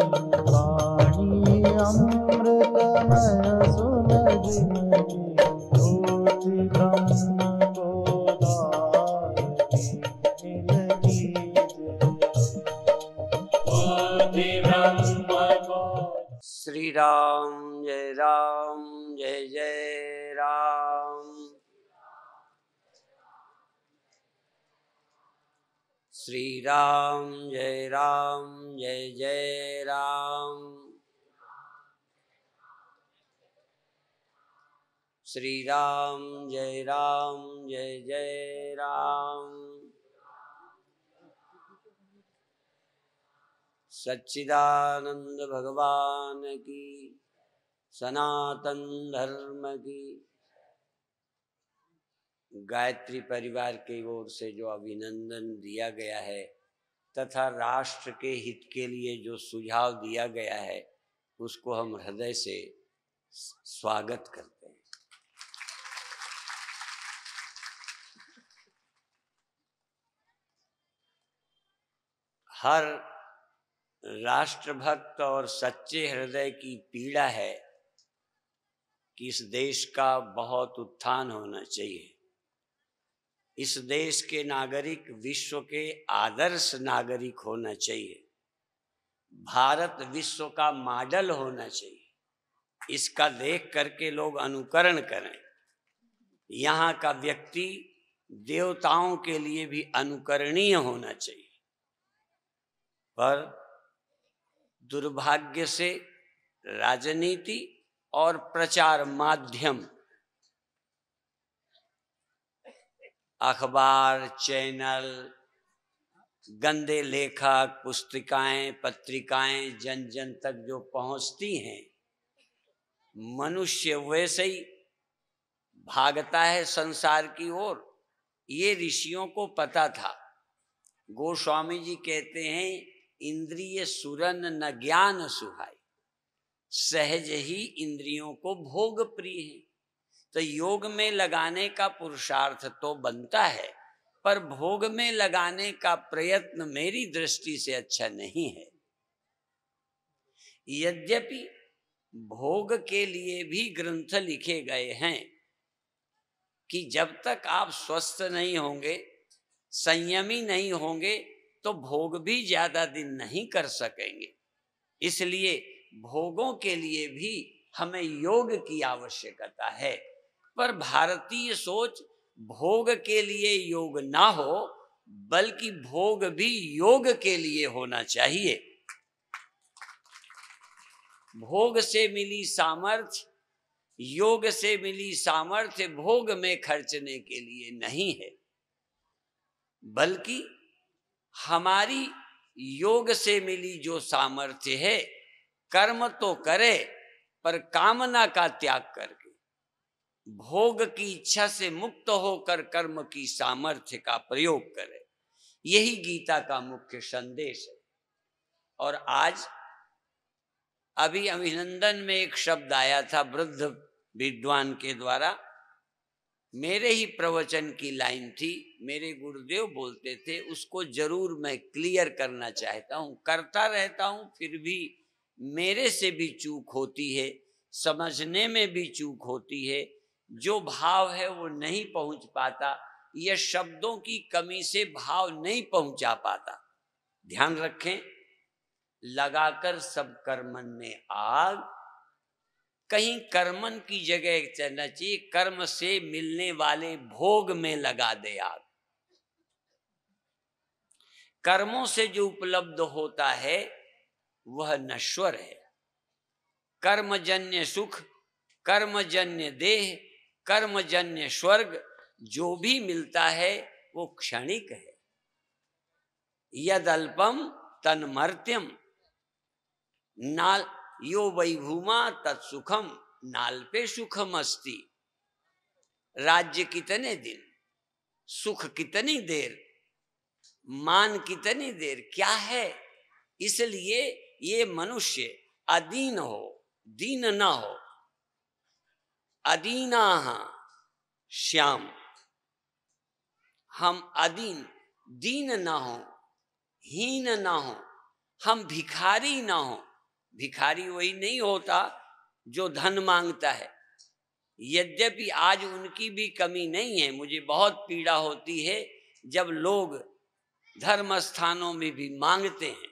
वाणी अमृतमय सुन जिनकी श्री राम जय राम जय जय राम श्री राम जय राम जय जय राम सच्चिदानंद भगवान की सनातन धर्म की गायत्री परिवार की ओर से जो अभिनंदन दिया गया है तथा राष्ट्र के हित के लिए जो सुझाव दिया गया है उसको हम हृदय से स्वागत करते हैं हर राष्ट्रभक्त और सच्चे हृदय की पीड़ा है कि इस देश का बहुत उत्थान होना चाहिए इस देश के नागरिक विश्व के आदर्श नागरिक होना चाहिए भारत विश्व का मॉडल होना चाहिए इसका देख करके लोग अनुकरण करें यहाँ का व्यक्ति देवताओं के लिए भी अनुकरणीय होना चाहिए पर दुर्भाग्य से राजनीति और प्रचार माध्यम अखबार चैनल गंदे लेखक पुस्तिकाएं पत्रिकाएं जन जन तक जो पहुंचती हैं मनुष्य वैसे ही भागता है संसार की ओर ये ऋषियों को पता था गोस्वामी जी कहते हैं इंद्रिय सुरन न ज्ञान सुहाय सहज ही इंद्रियों को भोग प्रिय है तो योग में लगाने का पुरुषार्थ तो बनता है पर भोग में लगाने का प्रयत्न मेरी दृष्टि से अच्छा नहीं है यद्यपि भोग के लिए भी ग्रंथ लिखे गए हैं कि जब तक आप स्वस्थ नहीं होंगे संयमी नहीं होंगे तो भोग भी ज्यादा दिन नहीं कर सकेंगे इसलिए भोगों के लिए भी हमें योग की आवश्यकता है पर भारतीय सोच भोग के लिए योग ना हो बल्कि भोग भी योग के लिए होना चाहिए भोग से मिली सामर्थ्य योग से मिली सामर्थ्य भोग में खर्चने के लिए नहीं है बल्कि हमारी योग से मिली जो सामर्थ्य है कर्म तो करे पर कामना का त्याग करके भोग की इच्छा से मुक्त होकर कर्म की सामर्थ्य का प्रयोग करें यही गीता का मुख्य संदेश है और आज अभी अभिनंदन में एक शब्द आया था वृद्ध विद्वान के द्वारा मेरे ही प्रवचन की लाइन थी मेरे गुरुदेव बोलते थे उसको जरूर मैं क्लियर करना चाहता हूँ करता रहता हूँ फिर भी मेरे से भी चूक होती है समझने में भी चूक होती है जो भाव है वो नहीं पहुंच पाता यह शब्दों की कमी से भाव नहीं पहुंचा पाता ध्यान रखें लगाकर सब कर्मन में आग कहीं कर्मन की जगह चलना चाहिए कर्म से मिलने वाले भोग में लगा दे आग कर्मों से जो उपलब्ध होता है वह नश्वर है कर्मजन्य सुख कर्मजन्य देह कर्मजन्य स्वर्ग जो भी मिलता है वो क्षणिक है यद अल्पम तन्मर्त्यम नाल यो वैभूमा तत्सुखम नाल पे सुखम अस्ति राज्य कितने दिन सुख कितनी देर मान कितनी देर क्या है इसलिए ये मनुष्य अधीन हो दीन ना हो अदीना श्याम हम अदीन दीन ना हो हीन ना हो हम भिखारी ना हो भिखारी वही नहीं होता जो धन मांगता है यद्यपि आज उनकी भी कमी नहीं है मुझे बहुत पीड़ा होती है जब लोग धर्म स्थानों में भी मांगते हैं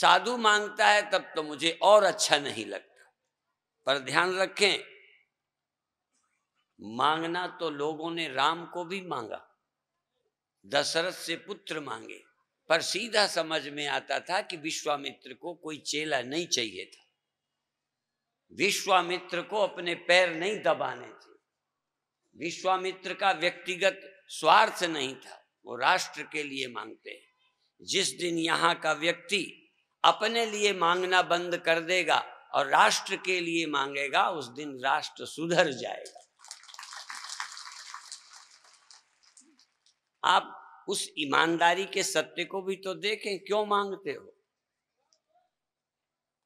साधु मांगता है तब तो मुझे और अच्छा नहीं लगता पर ध्यान रखें मांगना तो लोगों ने राम को भी मांगा दशरथ से पुत्र मांगे पर सीधा समझ में आता था कि विश्वामित्र को कोई चेला नहीं चाहिए था विश्वामित्र को अपने पैर नहीं दबाने थे विश्वामित्र का व्यक्तिगत स्वार्थ नहीं था वो राष्ट्र के लिए मांगते हैं जिस दिन यहाँ का व्यक्ति अपने लिए मांगना बंद कर देगा और राष्ट्र के लिए मांगेगा उस दिन राष्ट्र सुधर जाएगा आप उस ईमानदारी के सत्य को भी तो देखें क्यों मांगते हो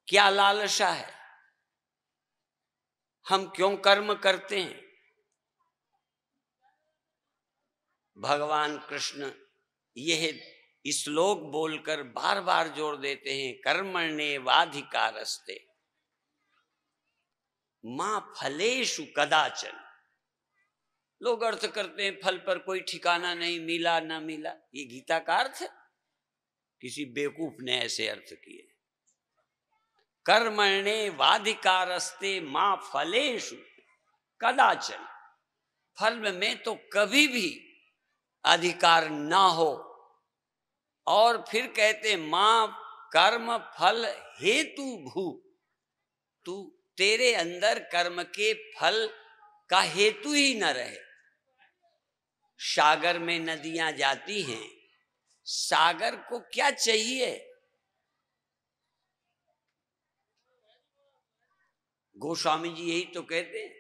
क्या लालसा है हम क्यों कर्म करते हैं भगवान कृष्ण यह श्लोक बोलकर बार बार जोर देते हैं कर्मण्य वाधिकारस्ते मां फलेशु कदाचन लोग अर्थ करते हैं फल पर कोई ठिकाना नहीं मिला ना मिला ये गीता का अर्थ किसी बेवकूफ ने ऐसे अर्थ किए कर्मणे वाधिकारस्ते माँ फलेशु कदाचन फल में तो कभी भी अधिकार ना हो और फिर कहते माँ कर्म फल हेतु भू तू तेरे अंदर कर्म के फल का हेतु ही न रहे सागर में नदियां जाती हैं सागर को क्या चाहिए गोस्वामी जी यही तो कहते हैं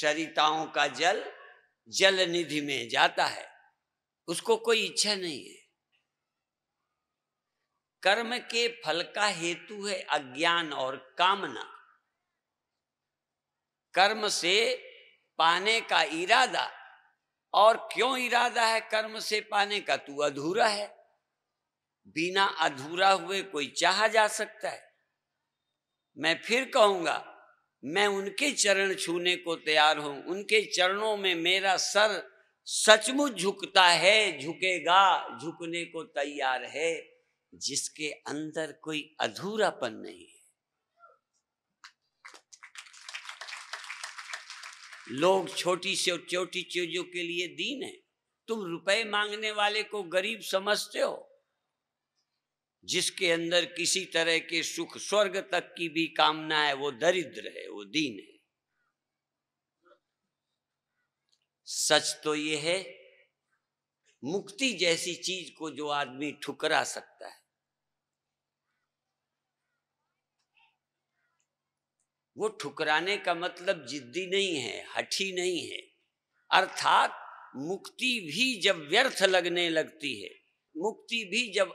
सरिताओं का जल जल निधि में जाता है उसको कोई इच्छा नहीं है कर्म के फल का हेतु है अज्ञान और कामना कर्म से पाने का इरादा और क्यों इरादा है कर्म से पाने का तू अधूरा है बिना अधूरा हुए कोई चाह जा सकता है मैं फिर कहूंगा मैं उनके चरण छूने को तैयार हूं उनके चरणों में मेरा सर सचमुच झुकता है झुकेगा झुकने को तैयार है जिसके अंदर कोई अधूरापन नहीं लोग छोटी से छोटी चीजों के लिए दीन है तुम रुपए मांगने वाले को गरीब समझते हो जिसके अंदर किसी तरह के सुख स्वर्ग तक की भी कामना है वो दरिद्र है वो दीन है सच तो ये है मुक्ति जैसी चीज को जो आदमी ठुकरा सकता है वो ठुकराने का मतलब जिद्दी नहीं है हठी नहीं है अर्थात मुक्ति भी जब व्यर्थ लगने लगती है मुक्ति भी जब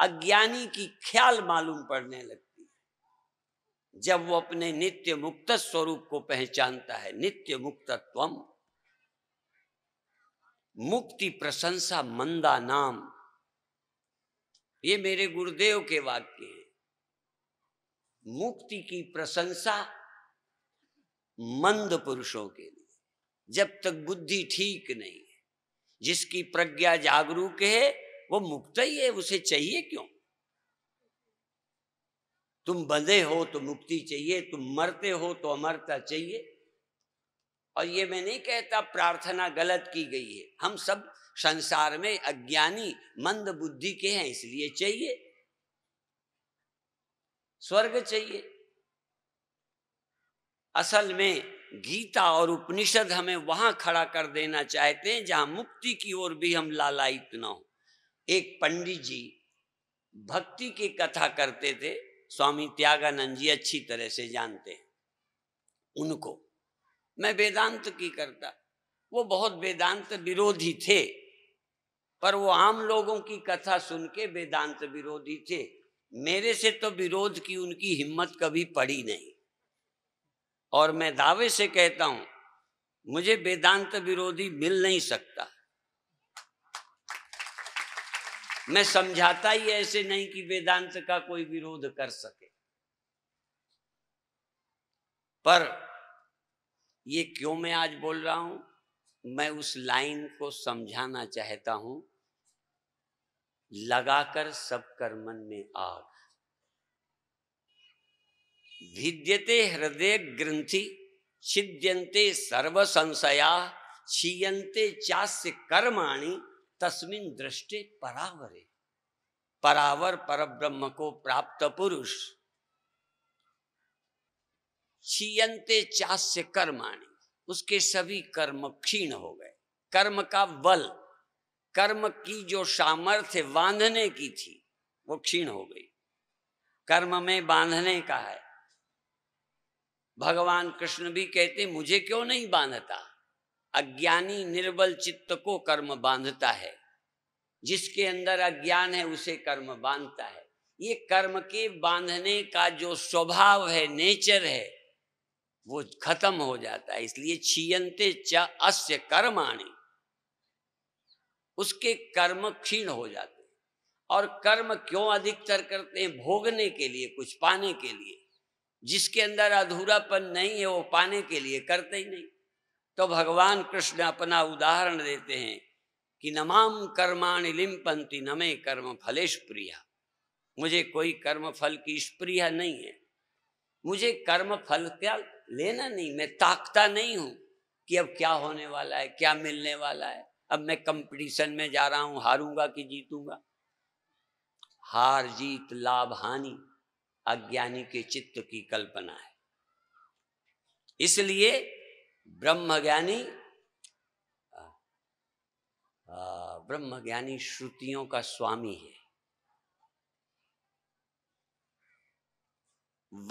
अज्ञानी की ख्याल मालूम पड़ने लगती है जब वो अपने नित्य मुक्त स्वरूप को पहचानता है नित्य मुक्तत्व मुक्ति प्रशंसा मंदा नाम ये मेरे गुरुदेव के वाक्य हैं मुक्ति की प्रशंसा मंद पुरुषों के लिए जब तक बुद्धि ठीक नहीं है जिसकी प्रज्ञा जागरूक है वो मुक्त ही है उसे चाहिए क्यों तुम बंधे हो तो मुक्ति चाहिए तुम मरते हो तो अमरता चाहिए और ये मैं नहीं कहता प्रार्थना गलत की गई है हम सब संसार में अज्ञानी मंद बुद्धि के हैं इसलिए चाहिए स्वर्ग चाहिए असल में गीता और उपनिषद हमें वहां खड़ा कर देना चाहते हैं जहां मुक्ति की ओर भी हम लालायित ना हो एक पंडित जी भक्ति की कथा करते थे स्वामी त्यागानंद जी अच्छी तरह से जानते हैं उनको मैं वेदांत की करता वो बहुत वेदांत विरोधी थे पर वो आम लोगों की कथा सुन के वेदांत विरोधी थे मेरे से तो विरोध की उनकी हिम्मत कभी पड़ी नहीं और मैं दावे से कहता हूं मुझे वेदांत विरोधी मिल नहीं सकता मैं समझाता ही ऐसे नहीं कि वेदांत का कोई विरोध कर सके पर ये क्यों मैं आज बोल रहा हूं मैं उस लाइन को समझाना चाहता हूं लगाकर सब कर मन में आग भिद्यते हृदय ग्रंथि छिद्यंते सर्व संशया छीयन्ते चास्य कर्माणि तस्मिन दृष्टे परावरे परावर पर ब्रह्म को प्राप्त पुरुष छीयंते चास्य कर्माणि उसके सभी कर्म क्षीण हो गए कर्म का बल कर्म की जो सामर्थ्य बांधने की थी वो क्षीण हो गई कर्म में बांधने का है भगवान कृष्ण भी कहते मुझे क्यों नहीं बांधता अज्ञानी निर्बल चित्त को कर्म बांधता है जिसके अंदर अज्ञान है उसे कर्म बांधता है ये कर्म के बांधने का जो स्वभाव है नेचर है वो खत्म हो जाता है इसलिए छियंते च अस्य कर्माणी उसके कर्म क्षीण हो जाते हैं और कर्म क्यों अधिकतर करते हैं भोगने के लिए कुछ पाने के लिए जिसके अंदर अधूरापन नहीं है वो पाने के लिए करते ही नहीं तो भगवान कृष्ण अपना उदाहरण देते हैं कि नमाम कर्माणि लिम्पंती नमे कर्म फलेश प्रिया मुझे कोई कर्म फल की स्प्रिया नहीं है मुझे कर्म फल क्या लेना नहीं मैं ताकता नहीं हूं कि अब क्या होने वाला है क्या मिलने वाला है अब मैं कंपटीशन में जा रहा हूं हारूंगा कि जीतूंगा हार जीत लाभ हानि अज्ञानी के चित्त की कल्पना है इसलिए ब्रह्मज्ञानी ब्रह्मज्ञानी श्रुतियों का स्वामी है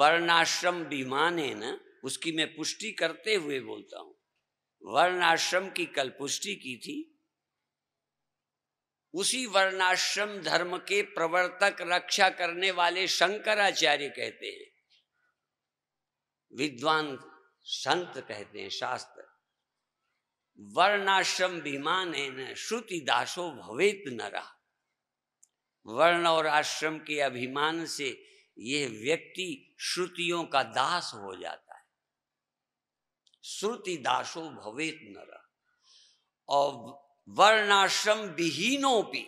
वर्णाश्रम विमान है ना उसकी मैं पुष्टि करते हुए बोलता हूं वर्णाश्रम की कल पुष्टि की थी उसी वर्णाश्रम धर्म के प्रवर्तक रक्षा करने वाले शंकराचार्य कहते हैं विद्वान संत कहते हैं शास्त्र वर्णाश्रम विमान है न श्रुति दासो भवेत न रहा वर्ण और आश्रम के अभिमान से यह व्यक्ति श्रुतियों का दास हो जाता है श्रुति दासो भवेत न रहा और वर्णाश्रम विहीनोपि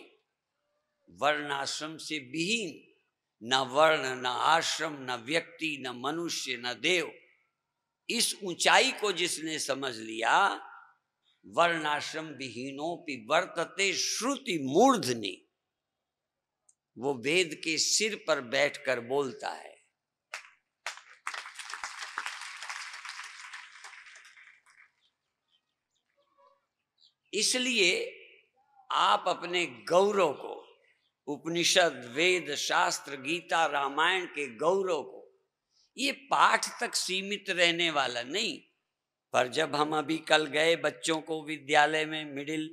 वर्णाश्रम से विहीन न वर्ण न आश्रम न व्यक्ति न मनुष्य न देव इस ऊंचाई को जिसने समझ लिया वर्णाश्रम विहीनोपि वर्तते श्रुति मूर्धनी वो वेद के सिर पर बैठकर बोलता है इसलिए आप अपने गौरव को उपनिषद वेद शास्त्र गीता रामायण के गौरव को ये पाठ तक सीमित रहने वाला नहीं पर जब हम अभी कल गए बच्चों को विद्यालय में मिडिल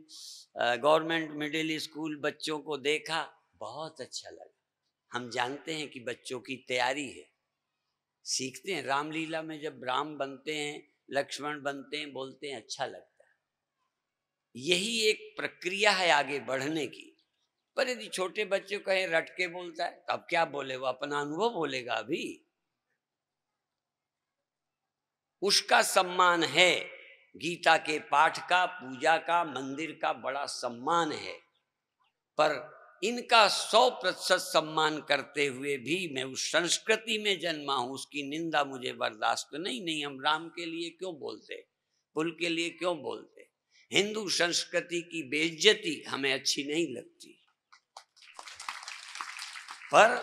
गवर्नमेंट मिडिल स्कूल बच्चों को देखा बहुत अच्छा लगा हम जानते हैं कि बच्चों की तैयारी है सीखते हैं रामलीला में जब राम बनते हैं लक्ष्मण बनते हैं बोलते हैं अच्छा लगता यही एक प्रक्रिया है आगे बढ़ने की पर यदि छोटे बच्चे कहें रट के बोलता है तो अब क्या बोले वो अपना अनुभव बोलेगा अभी उसका सम्मान है गीता के पाठ का पूजा का मंदिर का बड़ा सम्मान है पर इनका सौ प्रतिशत सम्मान करते हुए भी मैं उस संस्कृति में जन्मा हूं उसकी निंदा मुझे बर्दाश्त नहीं नहीं हम राम के लिए क्यों बोलते पुल के लिए क्यों बोलते हिंदू संस्कृति की बेइज्जती हमें अच्छी नहीं लगती पर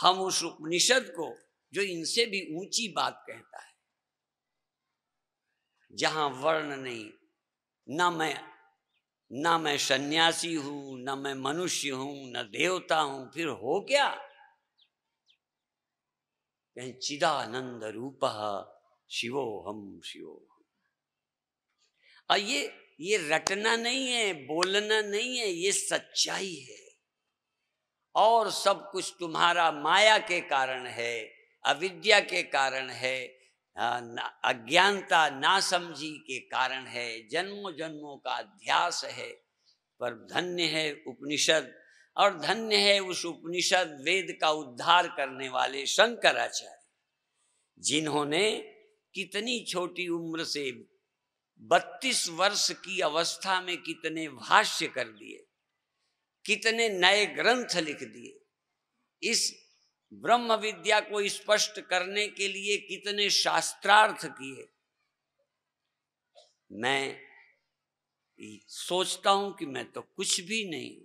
हम उस उपनिषद को जो इनसे भी ऊंची बात कहता है जहां वर्ण नहीं ना मैं ना मैं सन्यासी हूं ना मैं मनुष्य हूं ना देवता हूं फिर हो क्या कहीं चिदानंद रूप शिवो हम शिवो और ये ये रटना नहीं है बोलना नहीं है ये सच्चाई है और सब कुछ तुम्हारा माया के कारण है अविद्या के कारण है अज्ञानता नासमझी के कारण है जन्मों जन्मों का अध्यास है पर धन्य है उपनिषद और धन्य है उस उपनिषद वेद का उद्धार करने वाले शंकराचार्य जिन्होंने कितनी छोटी उम्र से बत्तीस वर्ष की अवस्था में कितने भाष्य कर दिए कितने नए ग्रंथ लिख दिए इस ब्रह्म विद्या को स्पष्ट करने के लिए कितने शास्त्रार्थ किए मैं सोचता हूं कि मैं तो कुछ भी नहीं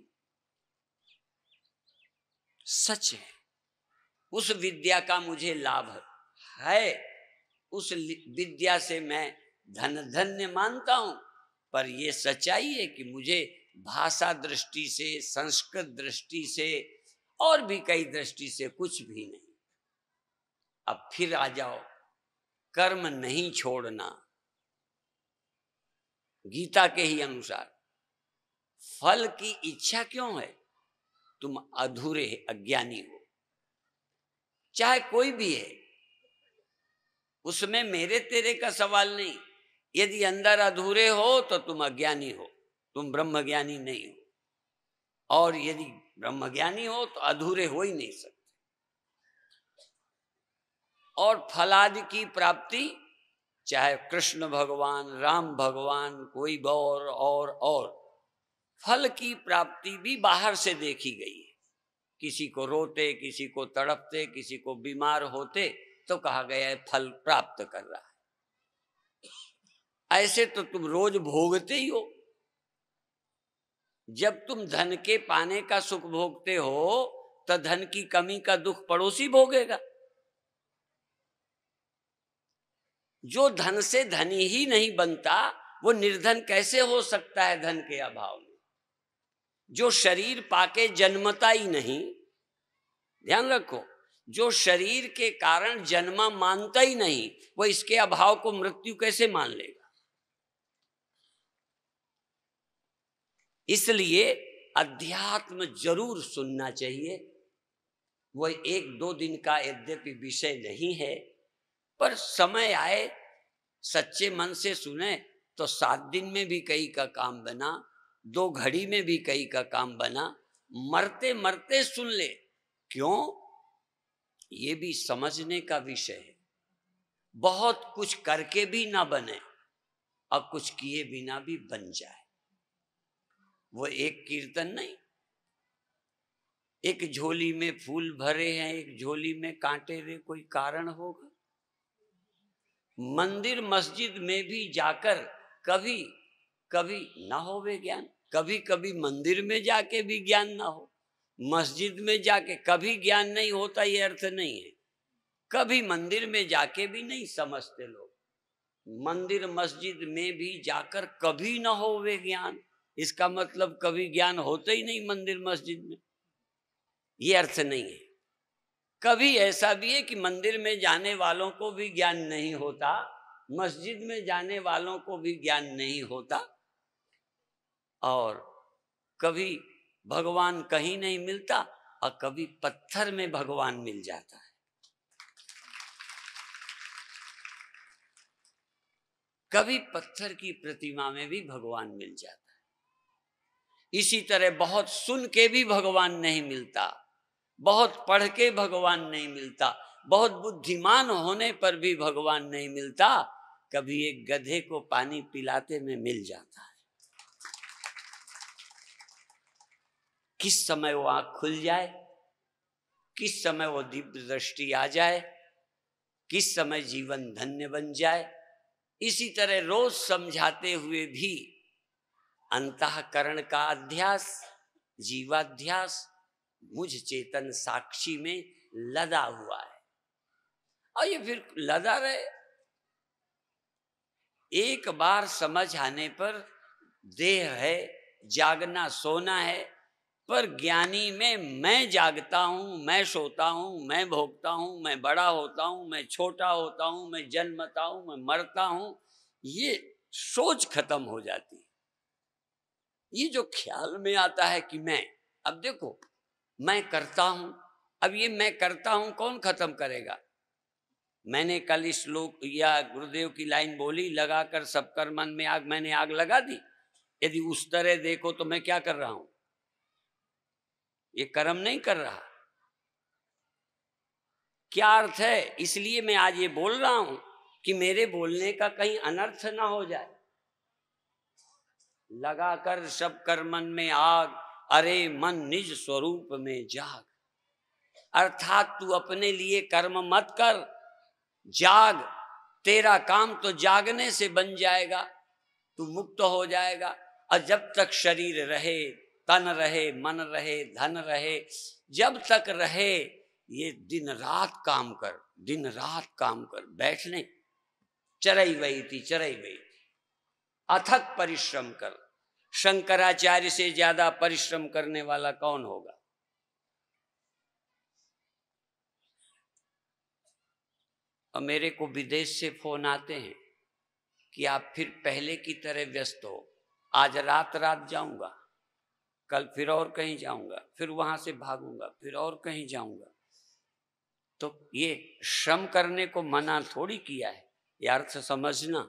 सच है उस विद्या का मुझे लाभ है उस विद्या से मैं धन धन्य मानता हूं पर यह सच्चाई है कि मुझे भाषा दृष्टि से संस्कृत दृष्टि से और भी कई दृष्टि से कुछ भी नहीं अब फिर आ जाओ कर्म नहीं छोड़ना गीता के ही अनुसार फल की इच्छा क्यों है तुम अधूरे अज्ञानी हो चाहे कोई भी है उसमें मेरे तेरे का सवाल नहीं यदि अंदर अधूरे हो तो तुम अज्ञानी हो तुम ब्रह्म ज्ञानी नहीं हो और यदि ब्रह्म ज्ञानी हो तो अधूरे हो ही नहीं सकते और फलाद की प्राप्ति चाहे कृष्ण भगवान राम भगवान कोई गौर और और फल की प्राप्ति भी बाहर से देखी गई है किसी को रोते किसी को तड़पते किसी को बीमार होते तो कहा गया है फल प्राप्त कर रहा ऐसे तो तुम रोज भोगते ही हो जब तुम धन के पाने का सुख भोगते हो तो धन की कमी का दुख पड़ोसी भोगेगा जो धन से धनी ही नहीं बनता वो निर्धन कैसे हो सकता है धन के अभाव में जो शरीर पाके जन्मता ही नहीं ध्यान रखो जो शरीर के कारण जन्मा मानता ही नहीं वो इसके अभाव को मृत्यु कैसे मान लेगा इसलिए अध्यात्म जरूर सुनना चाहिए वह एक दो दिन का यद्यपि विषय नहीं है पर समय आए सच्चे मन से सुने तो सात दिन में भी कई का काम बना दो घड़ी में भी कई का काम बना मरते मरते सुन ले क्यों ये भी समझने का विषय है बहुत कुछ करके भी ना बने और कुछ किए बिना भी बन जाए वो एक कीर्तन नहीं एक झोली में फूल भरे हैं एक झोली में कांटे रे कोई कारण होगा मंदिर मस्जिद में भी जाकर कभी कभी ना होवे ज्ञान कभी कभी मंदिर में जाके भी ज्ञान ना हो मस्जिद में जाके कभी ज्ञान नहीं होता ये अर्थ नहीं है कभी मंदिर में जाके भी नहीं समझते लोग मंदिर मस्जिद में भी जाकर कभी ना होवे ज्ञान इसका मतलब कभी ज्ञान होते ही नहीं मंदिर मस्जिद में ये अर्थ नहीं है कभी ऐसा भी है कि मंदिर में जाने वालों को भी ज्ञान नहीं होता मस्जिद में जाने वालों को भी ज्ञान नहीं होता और कभी भगवान कहीं नहीं मिलता और कभी पत्थर में भगवान मिल जाता है कभी पत्थर की प्रतिमा में भी भगवान मिल जाता इसी तरह बहुत सुन के भी भगवान नहीं मिलता बहुत पढ़ के भगवान नहीं मिलता बहुत बुद्धिमान होने पर भी भगवान नहीं मिलता कभी एक गधे को पानी पिलाते में मिल जाता है किस समय वो आंख खुल जाए किस समय वो दिव्य दृष्टि आ जाए किस समय जीवन धन्य बन जाए इसी तरह रोज समझाते हुए भी अंतकरण का अध्यास जीवाध्यास मुझ चेतन साक्षी में लदा हुआ है और ये फिर लदा रहे एक बार समझ आने पर देह है जागना सोना है पर ज्ञानी में मैं जागता हूँ मैं सोता हूँ मैं भोगता हूँ मैं बड़ा होता हूँ मैं छोटा होता हूँ मैं जन्मता हूँ मैं मरता हूँ ये सोच खत्म हो जाती है ये जो ख्याल में आता है कि मैं अब देखो मैं करता हूं अब ये मैं करता हूं कौन खत्म करेगा मैंने कल इस श्लोक या गुरुदेव की लाइन बोली लगाकर सबकर मन में आग मैंने आग लगा दी यदि उस तरह देखो तो मैं क्या कर रहा हूं ये कर्म नहीं कर रहा क्या अर्थ है इसलिए मैं आज ये बोल रहा हूं कि मेरे बोलने का कहीं अनर्थ ना हो जाए लगाकर सब कर मन में आग अरे मन निज स्वरूप में जाग अर्थात तू अपने लिए कर्म मत कर जाग तेरा काम तो जागने से बन जाएगा तू मुक्त हो जाएगा और जब तक शरीर रहे तन रहे मन रहे धन रहे जब तक रहे ये दिन रात काम कर दिन रात काम कर बैठने चरई वही थी चरई वही अथक परिश्रम कर शंकराचार्य से ज्यादा परिश्रम करने वाला कौन होगा और मेरे को विदेश से फोन आते हैं कि आप फिर पहले की तरह व्यस्त हो आज रात रात जाऊंगा कल फिर और कहीं जाऊंगा फिर वहां से भागूंगा फिर और कहीं जाऊंगा तो ये श्रम करने को मना थोड़ी किया है ये अर्थ समझना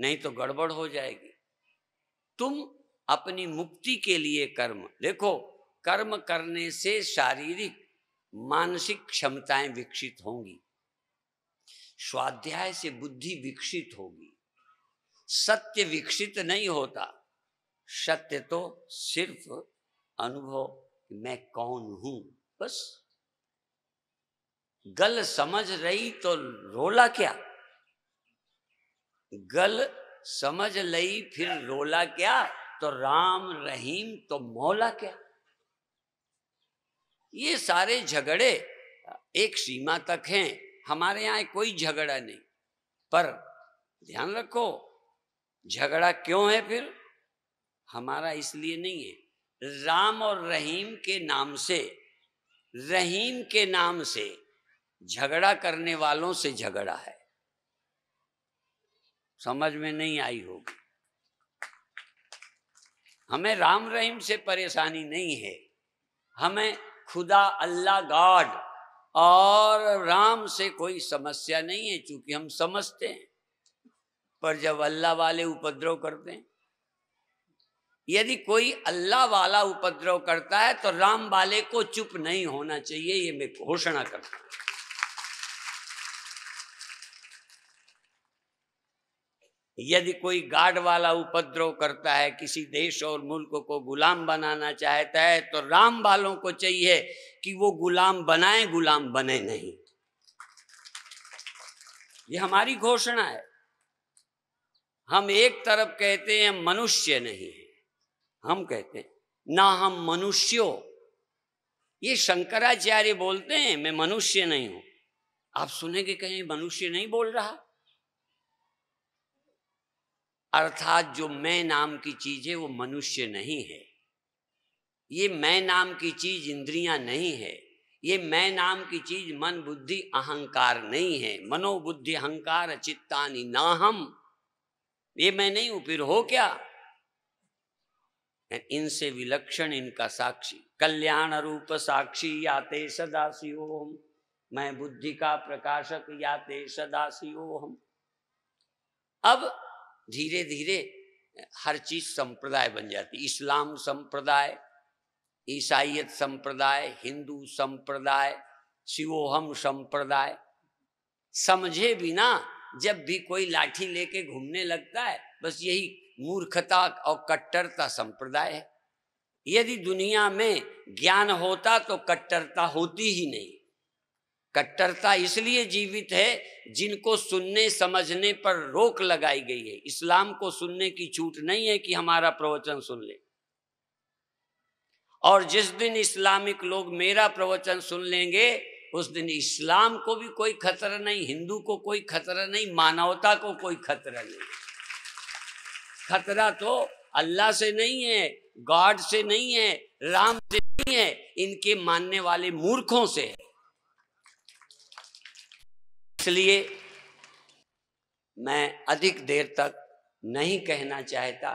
नहीं तो गड़बड़ हो जाएगी तुम अपनी मुक्ति के लिए कर्म देखो कर्म करने से शारीरिक मानसिक क्षमताएं विकसित होंगी स्वाध्याय से बुद्धि विकसित होगी सत्य विकसित नहीं होता सत्य तो सिर्फ अनुभव मैं कौन हूं बस गल समझ रही तो रोला क्या गल समझ लई फिर रोला क्या तो राम रहीम तो मौला क्या ये सारे झगड़े एक सीमा तक हैं हमारे यहाँ कोई झगड़ा नहीं पर ध्यान रखो झगड़ा क्यों है फिर हमारा इसलिए नहीं है राम और रहीम के नाम से रहीम के नाम से झगड़ा करने वालों से झगड़ा है समझ में नहीं आई होगी हमें राम रहीम से परेशानी नहीं है हमें खुदा अल्लाह गॉड और राम से कोई समस्या नहीं है क्योंकि हम समझते हैं पर जब अल्लाह वाले उपद्रव करते हैं यदि कोई अल्लाह वाला उपद्रव करता है तो राम वाले को चुप नहीं होना चाहिए ये मैं घोषणा करता हूँ यदि कोई गार्ड वाला उपद्रव करता है किसी देश और मुल्क को गुलाम बनाना चाहता है तो राम वालों को चाहिए कि वो गुलाम बनाए गुलाम बने नहीं ये हमारी घोषणा है हम एक तरफ कहते हैं मनुष्य नहीं है हम कहते हैं ना हम मनुष्यों ये शंकराचार्य बोलते हैं मैं मनुष्य नहीं हूं आप सुनेंगे कहीं मनुष्य नहीं बोल रहा अर्थात जो मैं नाम की चीज़ है वो मनुष्य नहीं है ये मैं नाम की चीज़ इंद्रियां नहीं है ये मैं नाम की चीज़ मन बुद्धि अहंकार नहीं है मनोबुद्धि अहंकार चित्तानी हम ये मैं नहीं हूं फिर हो क्या इनसे विलक्षण इनका साक्षी कल्याण रूप साक्षी याते सदाशिव हम मैं बुद्धि का प्रकाशक याते सदाशिव हम अब धीरे धीरे हर चीज संप्रदाय बन जाती इस्लाम संप्रदाय ईसाइत संप्रदाय हिंदू संप्रदाय शिवोहम संप्रदाय समझे बिना जब भी कोई लाठी लेके घूमने लगता है बस यही मूर्खता और कट्टरता संप्रदाय है यदि दुनिया में ज्ञान होता तो कट्टरता होती ही नहीं कट्टरता इसलिए जीवित है जिनको सुनने समझने पर रोक लगाई गई है इस्लाम को सुनने की छूट नहीं है कि हमारा प्रवचन सुन ले और जिस दिन इस्लामिक लोग मेरा प्रवचन सुन लेंगे उस दिन इस्लाम को भी कोई खतरा नहीं हिंदू को कोई खतरा नहीं मानवता को कोई खतरा नहीं खतरा तो अल्लाह से नहीं है गॉड से नहीं है राम से नहीं है इनके मानने वाले मूर्खों से है इसलिए मैं अधिक देर तक नहीं कहना चाहता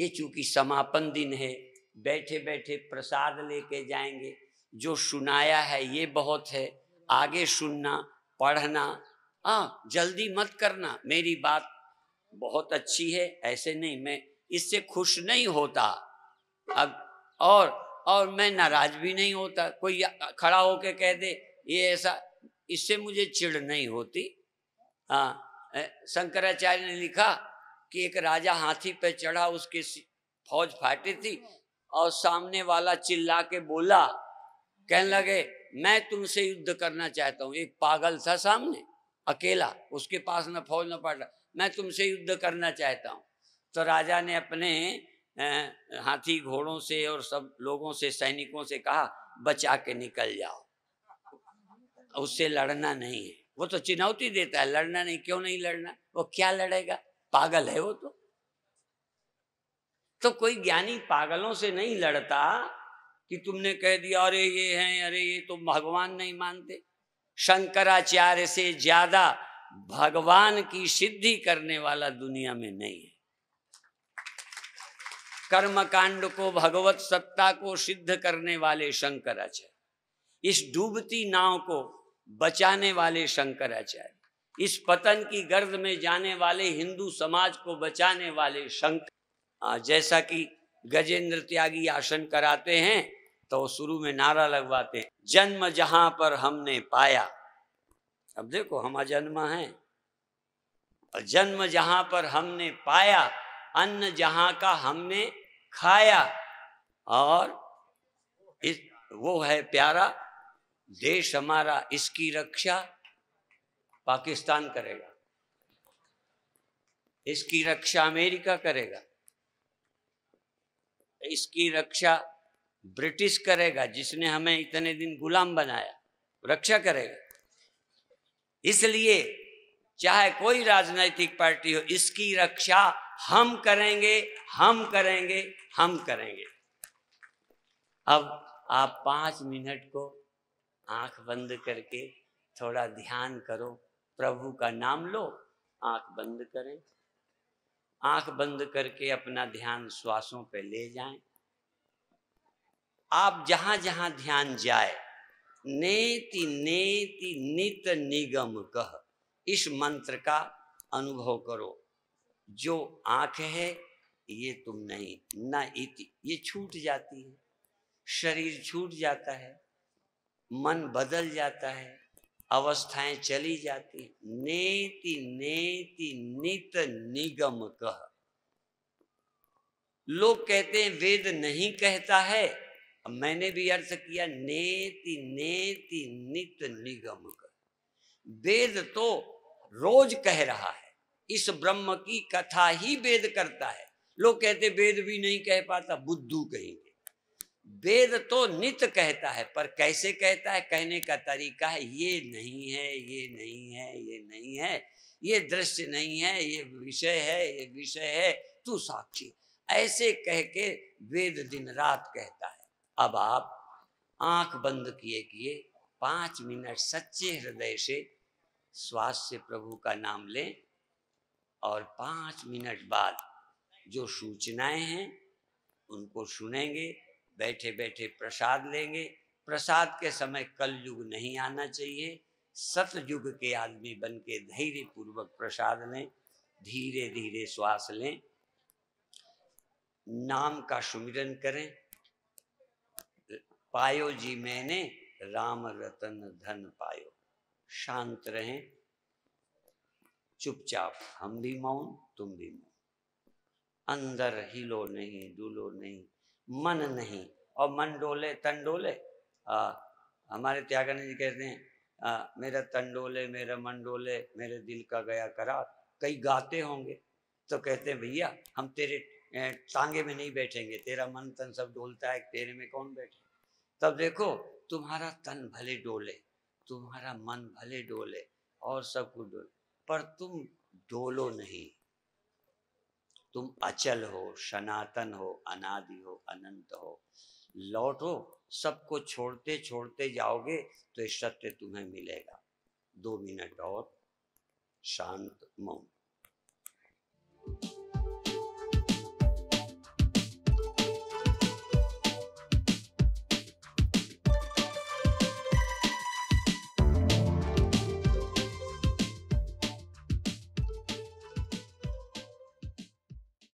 ये चूंकि समापन दिन है बैठे बैठे प्रसाद लेके जाएंगे जो सुनाया है ये बहुत है आगे सुनना पढ़ना आ हाँ, जल्दी मत करना मेरी बात बहुत अच्छी है ऐसे नहीं मैं इससे खुश नहीं होता अब और और मैं नाराज भी नहीं होता कोई खड़ा होके कह दे ये ऐसा इससे मुझे चिड़ नहीं होती हाँ शंकराचार्य ने लिखा कि एक राजा हाथी पर चढ़ा उसके फौज फाटी थी और सामने वाला चिल्ला के बोला कहने लगे मैं तुमसे युद्ध करना चाहता हूँ एक पागल था सामने अकेला उसके पास न फौज न पाटा मैं तुमसे युद्ध करना चाहता हूँ तो राजा ने अपने हाथी घोड़ों से और सब लोगों से सैनिकों से कहा बचा के निकल जाओ उससे लड़ना नहीं है वो तो चुनौती देता है लड़ना नहीं क्यों नहीं लड़ना वो क्या लड़ेगा पागल है वो तो तो कोई ज्ञानी पागलों से नहीं लड़ता कि तुमने कह दिया अरे ये हैं अरे ये तो भगवान नहीं मानते शंकराचार्य से ज्यादा भगवान की सिद्धि करने वाला दुनिया में नहीं है कर्म कांड को भगवत सत्ता को सिद्ध करने वाले शंकराचार्य इस डूबती नाव को बचाने वाले शंकराचार्य इस पतन की गर्द में जाने वाले हिंदू समाज को बचाने वाले शंकर जैसा कि गजेंद्र त्यागी आसन कराते हैं तो शुरू में नारा लगवाते हैं जन्म जहां पर हमने पाया अब देखो हम जन्म है जन्म जहां पर हमने पाया अन्न जहां का हमने खाया और इस वो है प्यारा देश हमारा इसकी रक्षा पाकिस्तान करेगा इसकी रक्षा अमेरिका करेगा इसकी रक्षा ब्रिटिश करेगा जिसने हमें इतने दिन गुलाम बनाया रक्षा करेगा इसलिए चाहे कोई राजनीतिक पार्टी हो इसकी रक्षा हम करेंगे हम करेंगे हम करेंगे अब आप पांच मिनट को आंख बंद करके थोड़ा ध्यान करो प्रभु का नाम लो आंख बंद करें आंख बंद करके अपना ध्यान श्वासों पे ले जाएं आप जहां जहां ध्यान जाए नेति नेति नित निगम कह इस मंत्र का अनुभव करो जो आंख है ये तुम नहीं न इति ये छूट जाती है शरीर छूट जाता है मन बदल जाता है अवस्थाएं चली जाती नेति नेति नित निगम कह लोग कहते हैं वेद नहीं कहता है मैंने भी अर्थ किया नेति नेति नित निगम कह वेद तो रोज कह रहा है इस ब्रह्म की कथा ही वेद करता है लोग कहते वेद भी नहीं कह पाता बुद्धू कहेंगे वेद तो नित कहता है पर कैसे कहता है कहने का तरीका है ये नहीं है ये नहीं है ये नहीं है ये दृश्य नहीं है ये विषय है ये विषय है तू साक्षी ऐसे कह के वेद दिन रात कहता है अब आप आंख बंद किए किए पांच मिनट सच्चे हृदय से श्वास से प्रभु का नाम लें और पांच मिनट बाद जो सूचनाएं हैं उनको सुनेंगे बैठे बैठे प्रसाद लेंगे प्रसाद के समय कल युग नहीं आना चाहिए सतयुग के आदमी बन के धैर्य पूर्वक प्रसाद लें धीरे धीरे श्वास लें नाम का सुमिरन करें पायो जी मैंने राम रतन धन पायो शांत रहें चुपचाप हम भी मौन तुम भी मौन अंदर हिलो नहीं डुलो नहीं मन नहीं और मन डोले तन डोले हमारे त्यागानंद जी कहते हैं आ, मेरा तन डोले मेरा मन डोले मेरे दिल का गया करार कई गाते होंगे तो कहते हैं भैया हम तेरे टांगे में नहीं बैठेंगे तेरा मन तन सब डोलता है तेरे में कौन बैठे तब देखो तुम्हारा तन भले डोले तुम्हारा मन भले डोले और सब कुछ डोले पर तुम डोलो नहीं तुम अचल हो सनातन हो अनादि हो अनंत हो लौटो सबको छोड़ते छोड़ते जाओगे तो सत्य तुम्हें मिलेगा दो मिनट और शांत मौन